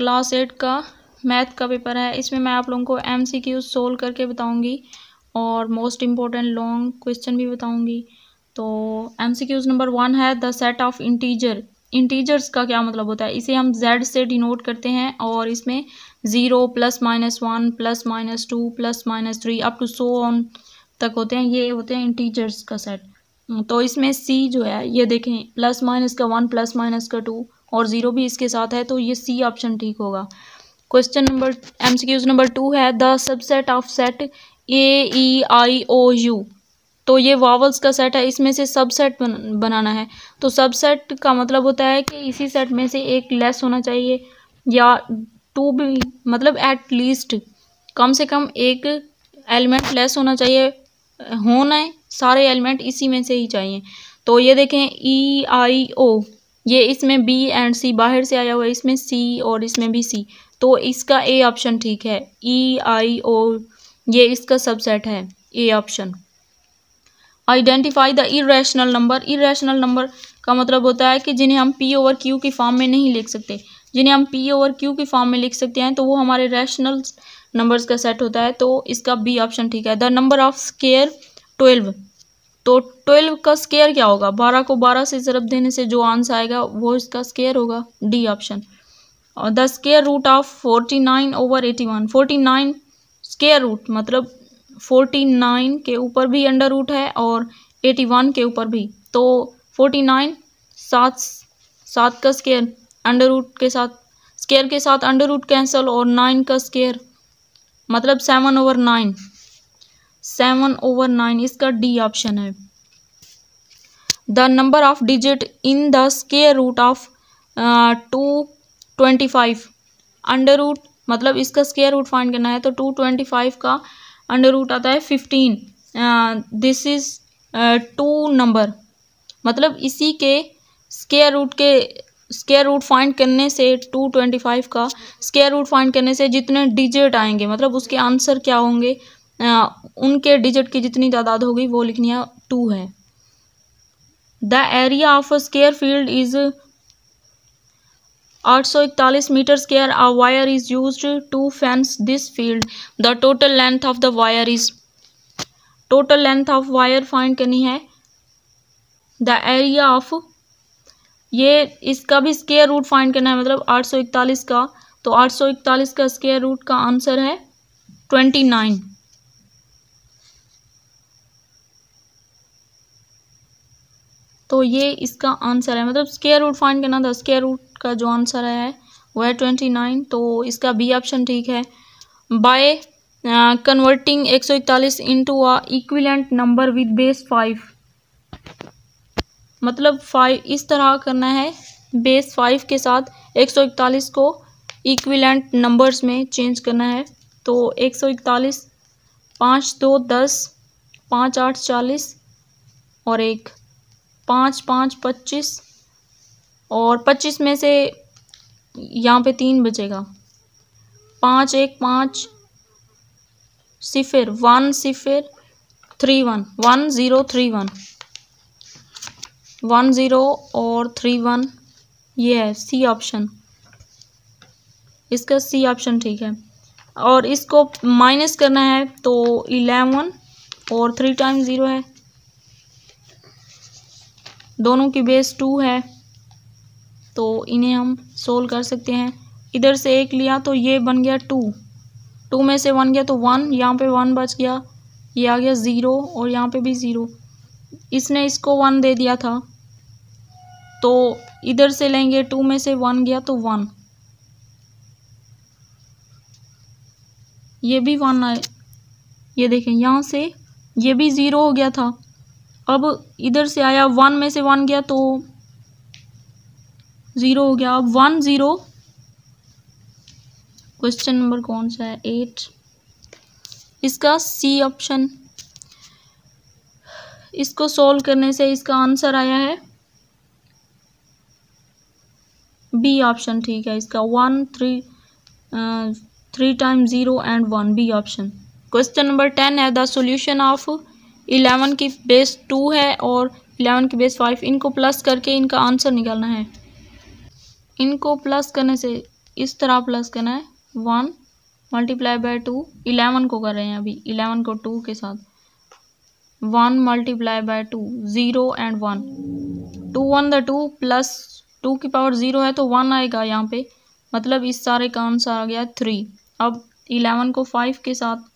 class eight का math का paper है इसमें मैं आप लोगों को एम सी क्यू सोल्व करके बताऊंगी और मोस्ट इम्पोर्टेंट लॉन्ग क्वेश्चन भी बताऊंगी तो M C Qs number one है the set of integer integers का क्या मतलब होता है इसे हम जेड से डिनोट करते हैं और इसमें zero plus minus one plus minus two plus minus three up to so on तक होते हैं ये होते हैं इंटीजर्स का सेट तो इसमें सी जो है ये देखें प्लस माइनस का वन प्लस माइनस का टू और ज़ीरो भी इसके साथ है तो ये सी ऑप्शन ठीक होगा question number MCQs number two है the subset of set A E I O U तो ये वावल्स का सेट है इसमें से सबसेट बन, बनाना है तो सबसेट का मतलब होता है कि इसी सेट में से एक लेस होना चाहिए या टू भी मतलब एट लीस्ट कम से कम एक एलिमेंट लेस होना चाहिए होना है सारे एलिमेंट इसी में से ही चाहिए तो ये देखें ई आई ओ ये इसमें बी एंड सी बाहर से आया हुआ है इसमें सी और इसमें भी सी तो इसका ए ऑप्शन ठीक है ई आई ओ ये इसका सबसेट है A option identify the irrational number irrational number का मतलब होता है कि जिन्हें हम पी ओवर क्यू की फॉर्म में नहीं लिख सकते जिन्हें हम पी ओवर क्यू की फॉर्म में लिख सकते हैं तो वो हमारे रैशनल नंबर्स का सेट होता है तो इसका बी ऑप्शन ठीक है the number of square twelve तो ट्वेल्व का स्केयर क्या होगा बारह को बारह से ज़रब देने से जो आंसर आएगा वो इसका स्केयर होगा डी ऑप्शन और the square root of forty nine over eighty one forty nine square root मतलब फोर्टी नाइन के ऊपर भी अंडर रूट है और एटी वन के ऊपर भी तो फोर्टी नाइन सात सात का स्केयर अंडर रूट के साथ स्केयर के साथ अंडर रूट कैंसल और नाइन का स्केयर मतलब seven over nine seven over nine इसका डी ऑप्शन है the number of digit in the square root of two twenty five under root मतलब इसका स्केयर रूट फाइंड करना है तो टू ट्वेंटी फाइव का अंडर रूट आता है fifteen this is two number मतलब इसी के स्केयर रूट के स्केयर रूट फाइंड करने से टू ट्वेंटी फाइव का स्केयर रूट फाइंड करने से जितने डिजिट आएंगे मतलब उसके आंसर क्या होंगे उनके डिजिट की जितनी तादाद होगी वो लिखनी है टू है the area of square field is आठ सौ इकतालीस metre square a wire is use to fence this field the total length of the wire is total length of wire find करनी है द एरिया ऑफ ये इसका भी square root find करना है मतलब आठ सौ इकतालीस का तो आठ सौ इकतालीस का स्केयर रूट का आंसर है ट्वेंटी नाइन तो ये इसका आंसर है मतलब स्केयर रूट फाइंड करना था स्केयर रूट का जो आंसर है वह है ट्वेंटी नाइन तो इसका बी ऑप्शन ठीक है बाय कन्वर्टिंग uh, एक सौ इकतालीस into a equivalent number with base five मतलब फाइव इस तरह करना है बेस फाइव के साथ एक सौ इकतालीस को इक्विलेंट नंबर्स में चेंज करना है तो एक सौ इकतालीस पाँच दो दस पाँच आठ चालीस और एक पाँच पाँच पच्चीस और पच्चीस में से यहाँ पे तीन बचेगा पाँच एक पाँच सिफिर वन सिफिर three one one zero three one one zero और थ्री वन ये है सी ऑप्शन इसका सी ऑप्शन ठीक है और इसको माइनस करना है तो इलेवन और थ्री टाइम ज़ीरो है दोनों की बेस टू है तो इन्हें हम सोल्व कर सकते हैं इधर से एक लिया तो ये बन गया टू टू में से वन गया तो वन यहाँ पे वन बच गया ये आ गया ज़ीरो और यहाँ पे भी ज़ीरो इसने इसको वन दे दिया था तो इधर से लेंगे टू में से वन गया तो वन ये भी वन आए ये देखें यहाँ से ये भी ज़ीरो हो गया था अब इधर से आया वन में से वन गया तो ज़ीरो हो गया अब वन ज़ीरो क्वेश्चन नंबर कौन सा है एट इसका सी ऑप्शन इसको सॉल्व करने से इसका आंसर आया है बी ऑप्शन ठीक है इसका one three three time zero and one B option question number ten है द सॉल्यूशन ऑफ इलेवन की बेस टू है और इलेवन की बेस फाइव इनको प्लस करके इनका आंसर निकालना है इनको प्लस करने से इस तरह प्लस करना है one multiply by two eleven को कर रहे हैं अभी इलेवन को टू के साथ one multiply by two zero and one two one the two plus two की पावर ज़ीरो है तो वन आएगा यहाँ पे मतलब इस सारे का आंसर आ गया थ्री अब इलेवन को फाइव के साथ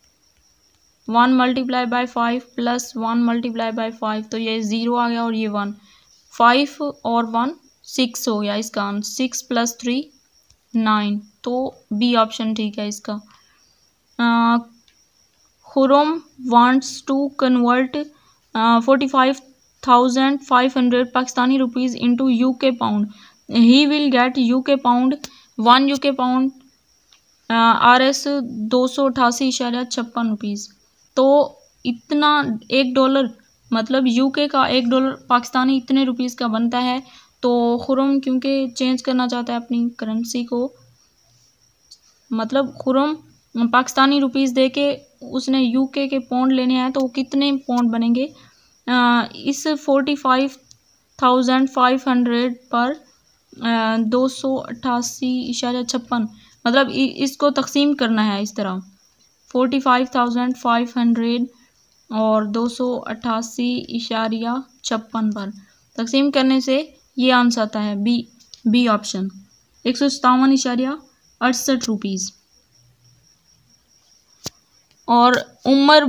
one multiply by five plus one multiply by five तो ये ज़ीरो आ गया और ये वन फाइव और वन सिक्स हो गया इसका answer six plus three nine तो बी ऑप्शन ठीक है इसका Khurram wants to convert forty five thousand five hundred Pakistani rupees into U K pound he will get U K pound one U K pound R S दो सौ अठासी इशारा छप्पन rupees तो इतना एक डॉलर मतलब यूके का एक डॉलर पाकिस्तानी इतने रुपीज़ का बनता है तो खुरम क्योंकि चेंज करना चाहता है अपनी करेंसी को मतलब खुरम पाकिस्तानी रुपीज़ दे के उसने यूके के पौंड लेने हैं तो वो कितने पौंड बनेंगे आ, इस forty five thousand five hundred पर दो सौ अट्ठासी इशारा छप्पन मतलब इसको तकसीम करना है इस तरह forty five thousand five hundred और दो सौ इशारिया छप्पन पर तकसीम करने से ये आंसर आता है बी बी ऑप्शन एक सौ सतावन इशारिया अड़सठ रुपीज़ और उमर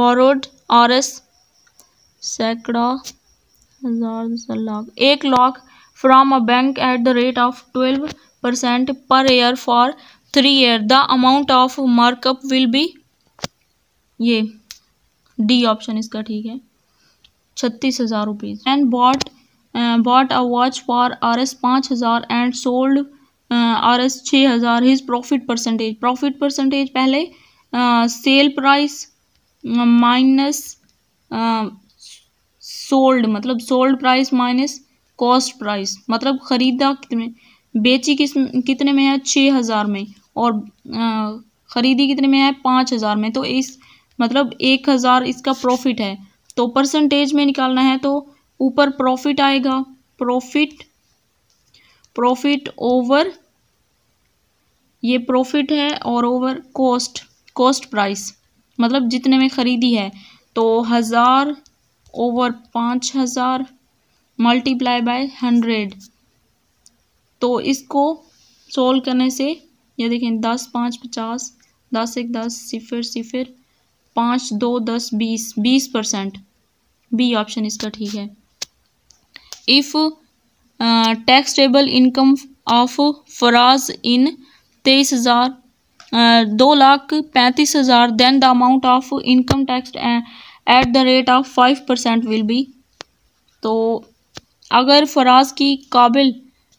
बोरोड और एस सैकड़ा हज़ार लाख एक lakh from a bank at the rate of twelve percent per year for three year the amount of markup will be ये डी ऑप्शन इसका ठीक है छत्तीस हज़ार rupees and bought bought a watch for R S पाँच हज़ार and sold R S छः हज़ार his profit percentage profit percentage पहले सेल प्राइस माइनस सोल्ड मतलब sold price minus cost price मतलब ख़रीदा कितने बेची किस कितने में है छः हज़ार में और ख़रीदी कितने में है पाँच हज़ार में तो इस मतलब एक हज़ार इसका प्रॉफिट है तो परसेंटेज में निकालना है तो ऊपर प्रॉफिट आएगा प्रॉफिट प्रॉफिट ओवर ये प्रॉफिट है और ओवर कॉस्ट कॉस्ट प्राइस मतलब जितने में ख़रीदी है तो हज़ार ओवर पाँच हज़ार मल्टीप्लाई बाय हंड्रेड तो इसको सोल्व करने से ये देखें दस पाँच पचास दस एक दस सिफर सिफर पाँच दो दस बीस बीस परसेंट बी ऑप्शन इसका ठीक है if tax table income of Faraz in तेईस हज़ार दो लाख पैंतीस हज़ार then the amount of income tax at the rate of five percent will be तो अगर फराज की काबिल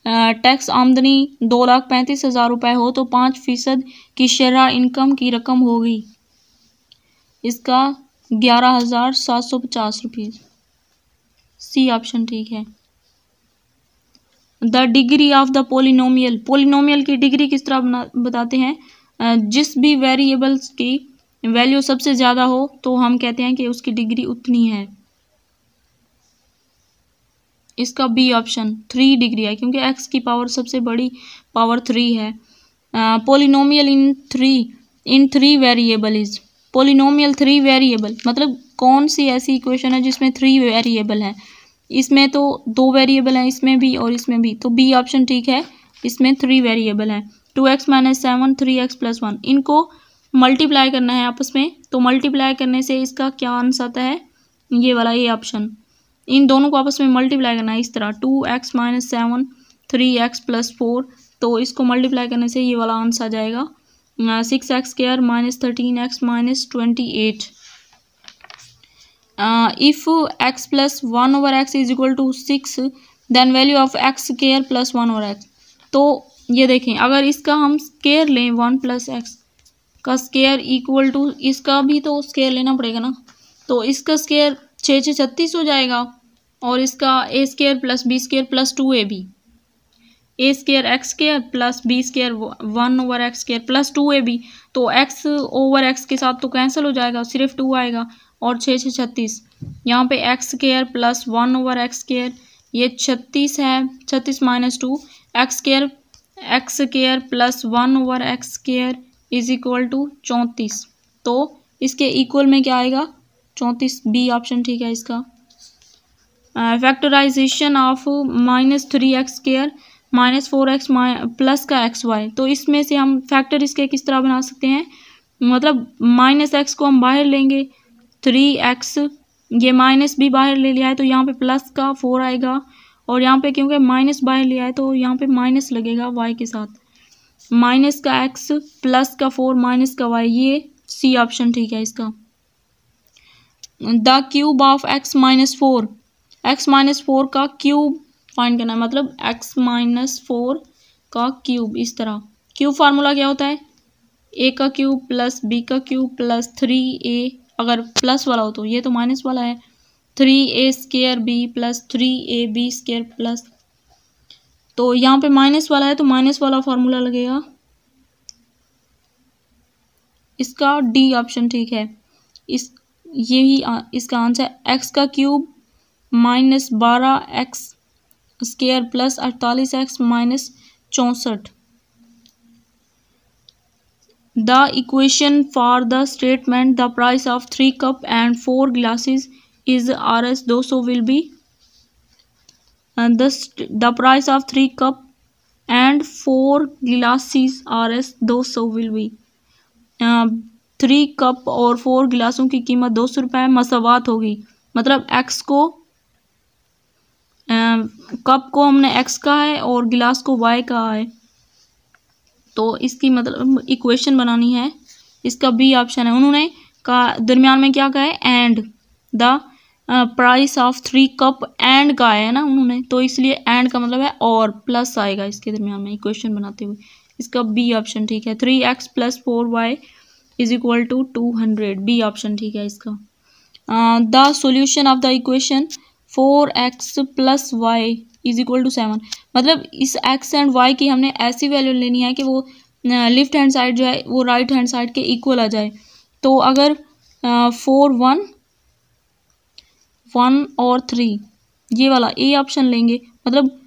टैक्स आमदनी दो लाख पैंतीस हज़ार रुपये हो तो पाँच फ़ीसद की शरा इनकम की रकम होगी इसका ग्यारह हज़ार सात सौ पचास रुपये सी ऑप्शन ठीक है the degree of the polynomial polynomial की डिग्री किस तरह बताते हैं जिस भी वेरिएबल्स की वैल्यू सबसे ज़्यादा हो तो हम कहते हैं कि उसकी डिग्री उतनी है इसका बी ऑप्शन थ्री डिग्री है क्योंकि एक्स की पावर सबसे बड़ी पावर थ्री है polynomial in three in three variable is polynomial three variable मतलब कौन सी ऐसी इक्वेशन है जिसमें थ्री वेरिएबल है इसमें तो दो वेरिएबल हैं इसमें भी और इसमें भी तो बी ऑप्शन ठीक है इसमें थ्री वेरिएबल हैं two x minus seven three x plus one इनको मल्टीप्लाई करना है आपस में तो मल्टीप्लाई करने से इसका क्या आंसर आता है ये वाला ये ऑप्शन इन दोनों को आपस में मल्टीप्लाई करना है इस तरह two x minus seven three x plus four तो इसको मल्टीप्लाई करने से ये वाला आंसर आ जाएगा six x square minus thirteen x minus twenty eight if x plus one over x is equal to six then value of x square plus one over x तो ये देखें अगर इसका हम स्केयर लें वन प्लस एक्स का square equal to इसका भी तो स्केयर लेना पड़ेगा ना तो इसका स्केयर छः छः छत्तीस हो जाएगा और इसका a square plus b square plus two a b a square x square plus b square one over x square plus two a b तो एक्स ओवर एक्स के साथ तो कैंसिल हो जाएगा सिर्फ टू आएगा और छः छः छत्तीस यहाँ पे x square plus one over x square ये छत्तीस है छत्तीस minus two x square x square plus one over x square is equal to चौंतीस तो इसके इक्वल में क्या आएगा चौंतीस बी ऑप्शन ठीक है इसका factorization of minus three x square minus four x plus का एक्स वाई तो इसमें से हम फैक्टर इसके किस तरह बना सकते हैं मतलब माइनस एक्स को हम बाहर लेंगे थ्री एक्स ये माइनस भी बाहर ले लिया है तो यहाँ पे प्लस का फोर आएगा और यहाँ पे क्योंकि माइनस बाहर लिया है तो यहाँ पे माइनस लगेगा वाई के साथ माइनस का एक्स प्लस का फोर माइनस का वाई ये सी ऑप्शन ठीक है इसका the cube of x minus four x minus four का क्यूब फाइंड करना है मतलब एक्स माइनस फोर का क्यूब इस तरह क्यूब फार्मूला क्या होता है ए का क्यूब प्लस बी का क्यूब प्लस थ्री ए अगर प्लस वाला हो तो ये तो माइनस वाला है three a square b plus three a b square plus तो यहाँ पे माइनस वाला है तो माइनस वाला फार्मूला लगेगा इसका डी ऑप्शन ठीक है इस यही इसका आंसर है एक्स का क्यूब माइनस बारह एक्स स्केयर प्लस अड़तालीस एक्स माइनस चौंसठ the equation for the statement the price of three cup and four glasses is R S दो सौ will be the price of three cup and four glasses R S दो सौ will be three cup और four गिलासों की कीमत दो सौ रुपये मसवात होगी मतलब एक्स को आ, कप को हमने एक्स कहा है और गिलास को वाई कहा है तो इसकी मतलब इक्वेशन बनानी है इसका बी ऑप्शन है उन्होंने कहा दरमियान में क्या कहा है and the price of three cup and का है ना उन्होंने तो इसलिए एंड का मतलब है और प्लस आएगा इसके दरमियान में इक्वेशन बनाते हुए इसका बी ऑप्शन ठीक है three x plus four y is equal to two hundred B option ठीक है इसका the solution of the equation four x plus Y is equal to seven मतलब इस एक्स एंड वाई की हमने ऐसी वैल्यू लेनी है कि वो लेफ्ट हैंड साइड जो है वो राइट हैंड साइड के इक्वल आ जाए तो अगर फोर वन वन और थ्री ये वाला ए ऑप्शन लेंगे मतलब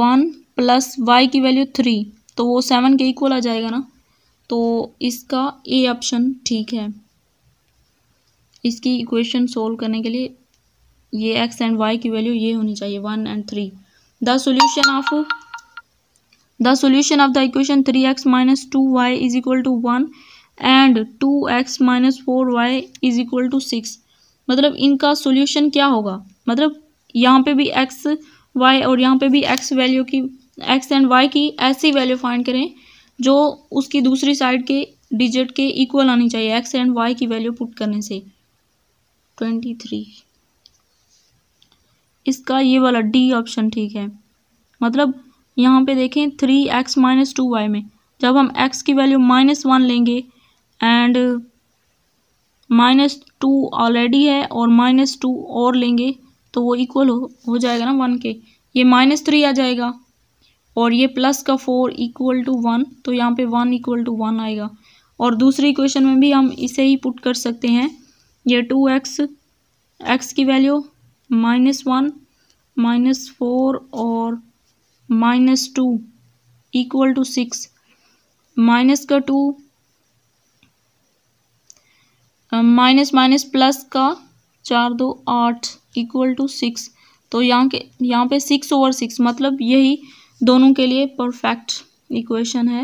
वन प्लस वाई की वैल्यू थ्री तो वो सेवन के इक्वल आ जाएगा ना तो इसका ए ऑप्शन ठीक है इसकी इक्वेशन सोल्व करने के लिए ये एक्स एंड वाई की वैल्यू ये होनी चाहिए one and three the solution of the solution of the equation three x minus two y is equal to one and two x minus four y is equal to six मतलब इनका solution क्या होगा मतलब यहाँ पे भी x Y और यहाँ पे भी एक्स वैल्यू की एक्स एंड वाई की ऐसी वैल्यू फाइंड करें जो उसकी दूसरी साइड के डिजिट के इक्वल आनी चाहिए एक्स एंड वाई की वैल्यू पुट करने से ट्वेंटी थ्री इसका ये वाला डी ऑप्शन ठीक है मतलब यहाँ पे देखें three x minus two y में जब हम एक्स की वैल्यू माइनस वन लेंगे एंड माइनस टू ऑलरेडी है और माइनस टू और लेंगे तो वो इक्वल हो, हो जाएगा ना वन के ये माइनस थ्री आ जाएगा और ये प्लस का फोर इक्वल टू वन तो यहाँ पे वन इक्वल टू वन आएगा और दूसरी क्वेश्चन में भी हम इसे ही पुट कर सकते हैं ये टू एक्स एक्स की value minus one minus four और minus two equal to six minus का टू माइनस माइनस प्लस का चार दो आठ इक्वल टू सिक्स तो यहाँ के यहाँ पे सिक्स ओवर सिक्स मतलब यही दोनों के लिए परफेक्ट इक्वेशन है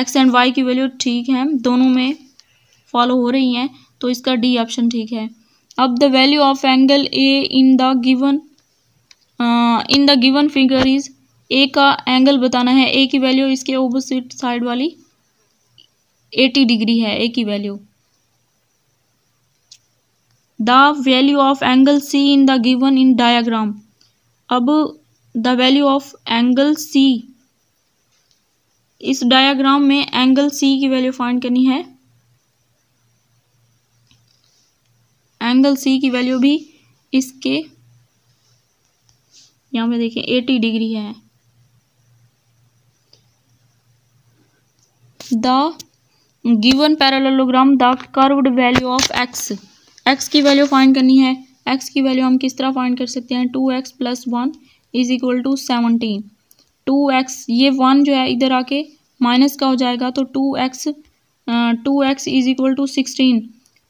एक्स एंड वाई की वैल्यू ठीक है दोनों में फॉलो हो रही हैं तो इसका डी ऑप्शन ठीक है अब the value of angle A in the given in the given figure is A का एंगल बताना है ए की वैल्यू इसके ओपोजिट साइड वाली एटी डिग्री है ए की value the value of angle C in the given in diagram अब the value of angle C इस डायग्राम में एंगल सी की वैल्यू फाइंड करनी है एंगल सी की वैल्यू भी इसके यहां पे देखिए एटी डिग्री है the given parallelogram the curved value of x x की वैल्यू फाइंड करनी है एक्स की वैल्यू हम किस तरह फाइंड कर सकते हैं two x plus one is equal to seventeen two x ये वन जो है इधर आके माइनस का हो जाएगा तो two x two x is equal to sixteen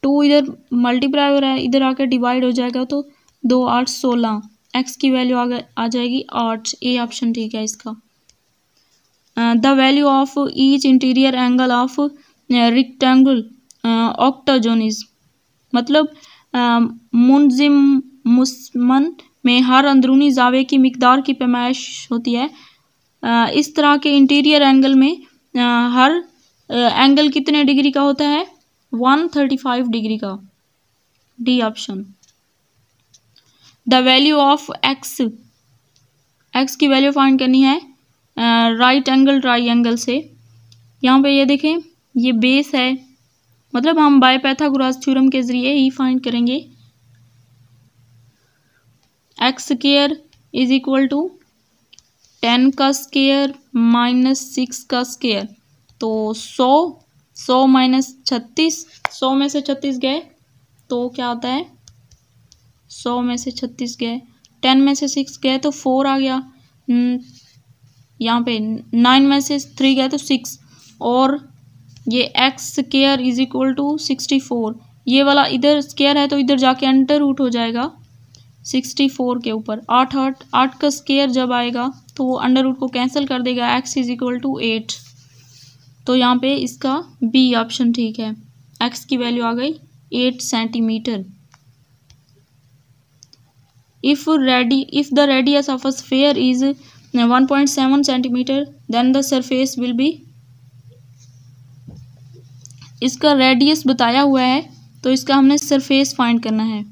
two इधर मल्टीप्लाई हो रहा है इधर आके डिवाइड हो जाएगा तो दो आठ सोलह एक्स की वैल्यू आ, आ जाएगी आठ ए ऑप्शन ठीक है इसका the value of each interior angle of rectangle octagon is मतलब मुंजिम मुस्मन में हर अंदरूनी जावे की मकदार की पैमाइश होती है इस तरह के इंटीरियर एंगल में हर एंगल कितने डिग्री का होता है वन थर्टी फाइव डिग्री का D option the value of x x की वैल्यू फाइंड करनी है राइट एंगल ट्राई एंगल से यहाँ पे ये देखें ये बेस है मतलब हम बायपैथागोरास थ्योरम के ज़रिए ही फाइंड करेंगे x square is equal to ten का स्केयर माइनस सिक्स का स्केयर तो सौ सौ माइनस छत्तीस सौ में से छत्तीस गए तो क्या होता है सौ में से छत्तीस गए टेन में से सिक्स गए तो फोर आ गया हम्म, यहाँ पे नाइन में से थ्री गए तो सिक्स और ये x square is equal to sixty four ये वाला इधर स्केयर है तो इधर जाके अंडर रूट हो जाएगा सिक्सटी फोर के ऊपर आठ आठ आठ का स्केयर जब आएगा तो वो अंडर रूट को कैंसिल कर देगा x is equal to eight तो यहाँ पे इसका बी ऑप्शन ठीक है एक्स की वैल्यू आ गई eight centimetre if ready if the radius of a sphere is one point seven centimetre then the surface will be इसका रेडियस बताया हुआ है तो इसका हमने सरफेस फाइंड करना है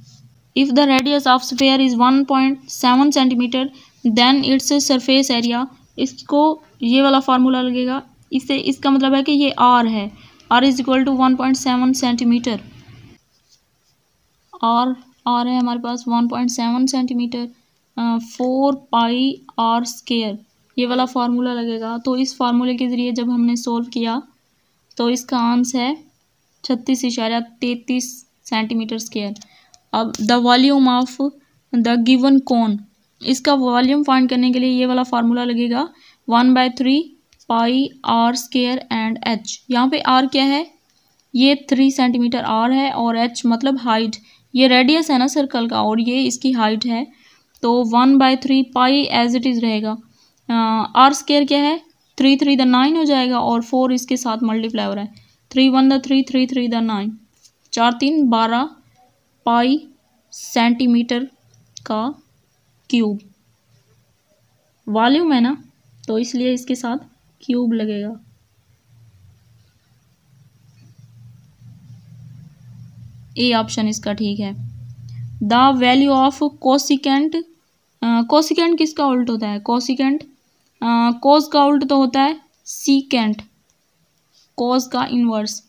If the radius of sphere is 1.7 centimetre then it's surface area इसको ये वाला फार्मूला लगेगा इससे इसका मतलब है कि ये आर है R is equal to one point seven centimetre R R है हमारे पास one point seven centimetre four pi R square ये वाला फार्मूला लगेगा तो इस फार्मूले के ज़रिए जब हमने सोल्व किया तो इसका आंसर है छत्तीस इशारा तैतीस सेंटीमीटर स्केयर अब the volume of the given cone इसका वॉल्यूम फाइंड करने के लिए ये वाला फार्मूला लगेगा one by three pi R square and H यहाँ पे आर क्या है ये थ्री सेंटीमीटर आर है और एच मतलब हाइट ये रेडियस है ना सर्कल का और ये इसकी हाइट है तो one by three pi as it is रहेगा आर uh, स्केयर क्या है थ्री थ्री द नाइन हो जाएगा और फोर इसके साथ मल्टीप्लाई हो रहा है three one the three three three the nine चार तीन बारह पाई सेंटीमीटर का क्यूब वॉल्यूम है ना तो इसलिए इसके साथ क्यूब लगेगा ए ऑप्शन इसका ठीक है the value of cosecant cosecant किसका उल्ट होता है कोसिकेंट कोस का उल्ट तो होता है सीकेंट कोस का इन्वर्स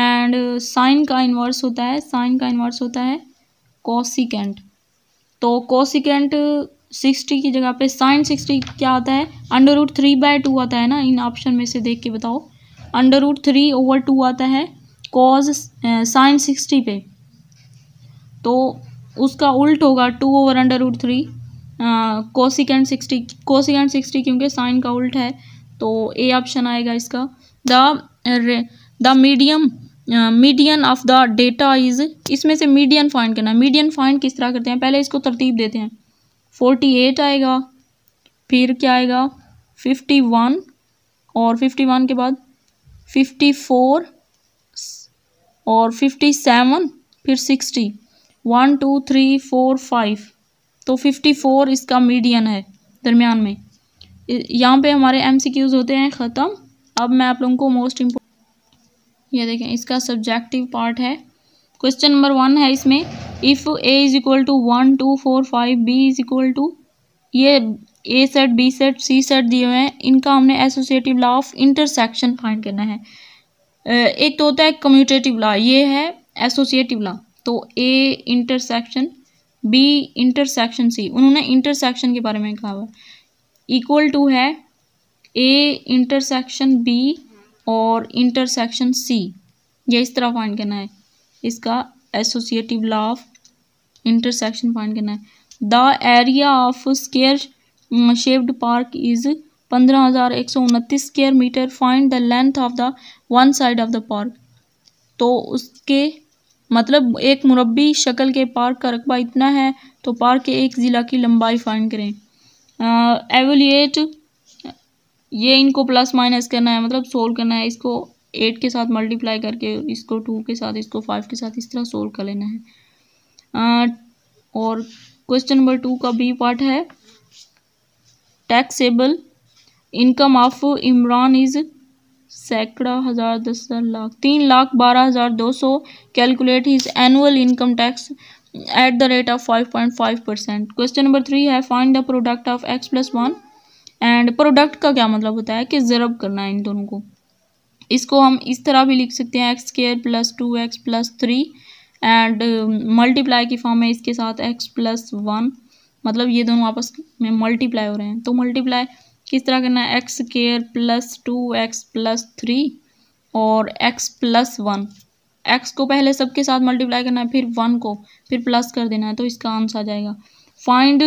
एंड साइन uh, का इन्वर्स होता है साइन का इन्वर्स होता है कोसिकेंट तो कोसिकेंट सिक्सटी uh, की जगह पे साइन सिक्सटी क्या आता है under root three by two आता है ना इन ऑप्शन में से देख के बताओ under root three over two आता है कॉज साइन सिक्सटी पे तो उसका उल्ट होगा two over under root three cosecant sixty cosecant sixty क्योंकि साइन का उल्ट है तो ए ऑप्शन आएगा इसका the the medium median of the data is इसमें से मीडियन फाइंड करना है मीडियन फाइंड किस तरह करते हैं पहले इसको तरतीब देते हैं फोर्टी एट आएगा फिर क्या आएगा फिफ्टी वन और फिफ्टी वन के बाद फिफ्टी फोर और फिफ्टी सेवन फिर sixty one two three four five तो फिफ्टी फोर इसका मीडियन है दरमियान में यहाँ पे हमारे एम सी क्यूज़ होते हैं ख़त्म अब मैं आप लोगों को मोस्ट इम्पोर्टेंट ये देखें इसका सब्जेक्टिव पार्ट है क्वेश्चन नंबर वन है इसमें if A is equal to one two four five B is equal to ये A set B set C set दिए हुए हैं इनका हमने associative law of intersection find करना है एक तो होता है कम्यूटेटिव लॉ ये है एसोसिएटिव लॉ तो A intersection B intersection C उन्होंने इंटरसेक्शन के बारे में कहा हुआ इक्वल टू है ए इंटरसेक्शन बी और इंटरसेक्शन सी ये इस तरह फाइंड करना है इसका associative law of intersection find करना है the area of square shaped park is पंद्रह हज़ार एक सौ उनतीस square metre find the length of the one side of the park तो उसके मतलब एक मुरबी शक्ल के पार्क का रकबा इतना है तो पार्क के एक ज़िला की लंबाई फाइंड करें एवेलिएट ये इनको प्लस माइनस करना है मतलब सोल्व करना है इसको एट के साथ मल्टीप्लाई करके इसको टू के साथ इसको फाइव के साथ इस तरह सोल्व कर लेना है और क्वेश्चन नंबर टू का बी पार्ट है taxable income of Imran is सैकड़ा हज़ार दस हज़ार लाख तीन लाख बारह हज़ार दो सौ calculate his annual income tax at the rate of five point five percent question number three है find the product of X plus one and product का क्या मतलब होता है कि ज़रब करना है इन दोनों को इसको हम इस तरह भी लिख सकते हैं X square plus two x plus three and multiply की फॉर्म है इसके साथ एक्स प्लस वन मतलब ये दोनों आपस में मल्टीप्लाई हो रहे हैं तो मल्टीप्लाई किस तरह करना है X square plus two x plus three और एक्स प्लस वन एक्स को पहले सबके साथ मल्टीप्लाई करना है फिर वन को फिर प्लस कर देना है तो इसका आंसर आ जाएगा find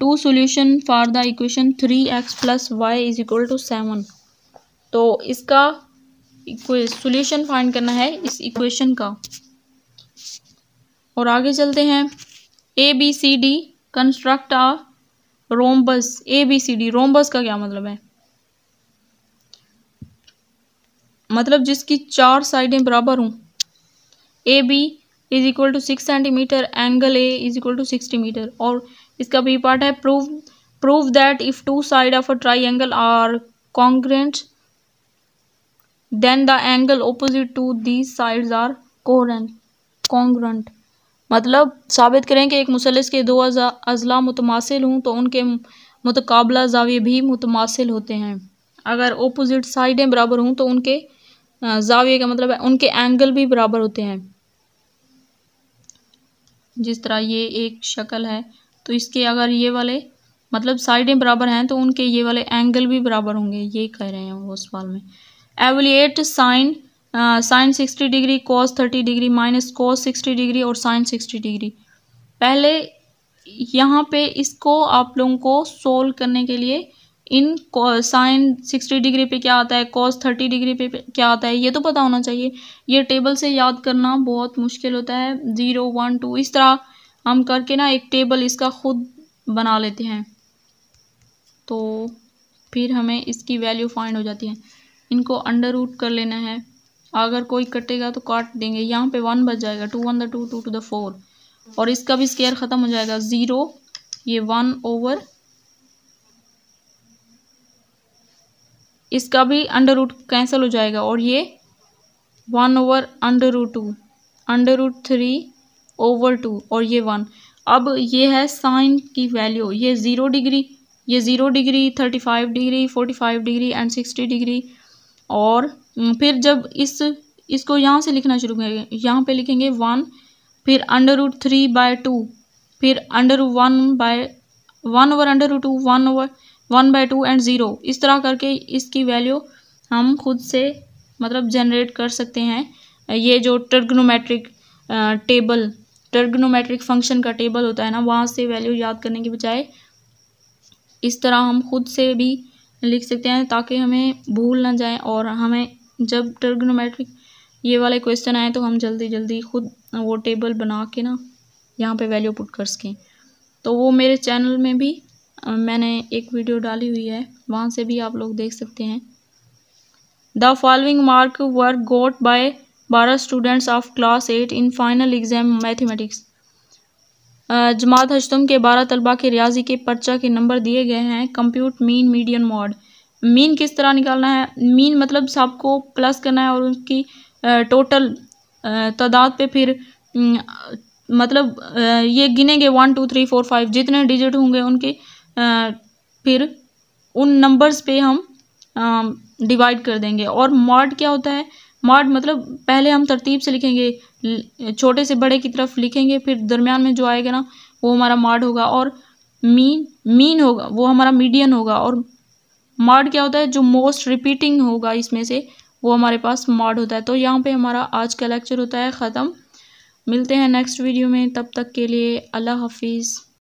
two solution for the equation three x plus Y is equal to seven तो इसका सोल्यूशन फाइंड करना है इस इक्वेशन का और आगे चलते हैं A B C D construct a rhombus A B C D rhombus का क्या मतलब है मतलब जिसकी चार साइडें बराबर हों A B is equal to six centimetre angle A is equal to sixty metre और इसका बी पार्ट है prove prove that if two side of a triangle are congruent then the angle opposite to these side are current congruent मतलब साबित करें कि एक मुसलस के दो अजला मुतमासिल हों तो उनके मतकबला जावे भी मुतमासिल होते हैं अगर ओपोजिट साइडें बराबर हों तो उनके जाविये का मतलब है उनके एंगल भी बराबर होते हैं जिस तरह ये एक शक्ल है तो इसके अगर ये वाले मतलब साइडें बराबर हैं तो उनके ये वाले एंगल भी बराबर होंगे ये कह रहे हैं वो सवाल में evaluate sine sine sixty degree cos thirty degree minus cos sixty degree और साइन सिक्सटी डिग्री पहले यहाँ पे इसको आप लोगों को सोल्व करने के लिए इन साइन सिक्सटी डिग्री पे क्या आता है कॉस थर्टी डिग्री पे क्या आता है ये तो पता होना चाहिए ये टेबल से याद करना बहुत मुश्किल होता है ज़ीरो वन टू इस तरह हम करके ना एक टेबल इसका खुद बना लेते हैं तो फिर हमें इसकी वैल्यू फाइंड हो जाती है इनको अंडर रूट कर लेना है अगर कोई कटेगा तो काट देंगे यहाँ पे वन बच जाएगा two one the two two two the four और इसका भी स्केयर ख़त्म हो जाएगा ज़ीरो ये वन ओवर इसका भी अंडर रूट कैंसिल हो जाएगा और ये one over under root two under root three over two और ये वन अब ये है साइन की वैल्यू ये ज़ीरो डिग्री ये zero degree thirty five degree forty five degree and sixty degree और फिर जब इस इसको यहाँ से लिखना शुरू करेंगे यहाँ पे लिखेंगे वन फिर under root three by two फिर under one by one over under root two one over one by two and zero इस तरह करके इसकी वैल्यू हम खुद से मतलब जनरेट कर सकते हैं ये जो ट्रिग्नोमेट्रिक टेबल ट्रिग्नोमेट्रिक फंक्शन का टेबल होता है ना वहाँ से वैल्यू याद करने के बजाय इस तरह हम खुद से भी लिख सकते हैं ताकि हमें भूल ना जाए और हमें जब टर्गनोमेट्रिक ये वाले क्वेश्चन आए तो हम जल्दी जल्दी खुद वो टेबल बना के ना यहाँ पे वैल्यू पुट कर सकें तो वो मेरे चैनल में भी मैंने एक वीडियो डाली हुई है वहाँ से भी आप लोग देख सकते हैं the following mark work got by बारह students of class eight in final exam mathematics जमात हजतम के बारह तलबा के रियाजी के पर्चा के नंबर दिए गए हैं compute mean median mode mean किस तरह निकालना है मीन मतलब सबको प्लस करना है और उनकी टोटल uh, uh, तादाद पे फिर mm, मतलब uh, ये गिनेंगे one two three four five जितने डिजिट होंगे उनके फिर उन नंबर्स पे हम डिवाइड um, कर देंगे और मॉड क्या होता है मार्ड मतलब पहले हम तरतीब से लिखेंगे छोटे से बड़े की तरफ लिखेंगे फिर दरमियान में जो आएगा ना वो हमारा मार्ड होगा और मीन मीन होगा वो हमारा मीडियन होगा और मार्ड क्या होता है जो मोस्ट रिपीटिंग होगा इसमें से वो हमारे पास मार्ड होता है तो यहाँ पे हमारा आज का लेक्चर होता है ख़त्म मिलते हैं नेक्स्ट वीडियो में तब तक के लिए अल्लाह हाफिज़